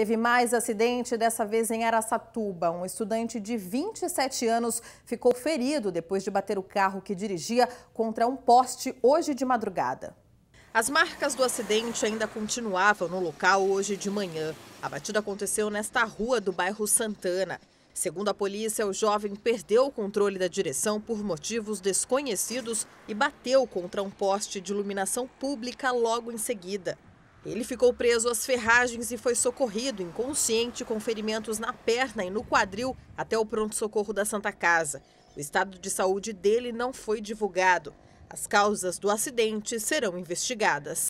Teve mais acidente, dessa vez em Araçatuba. Um estudante de 27 anos ficou ferido depois de bater o carro que dirigia contra um poste hoje de madrugada. As marcas do acidente ainda continuavam no local hoje de manhã. A batida aconteceu nesta rua do bairro Santana. Segundo a polícia, o jovem perdeu o controle da direção por motivos desconhecidos e bateu contra um poste de iluminação pública logo em seguida. Ele ficou preso às ferragens e foi socorrido, inconsciente, com ferimentos na perna e no quadril, até o pronto-socorro da Santa Casa. O estado de saúde dele não foi divulgado. As causas do acidente serão investigadas.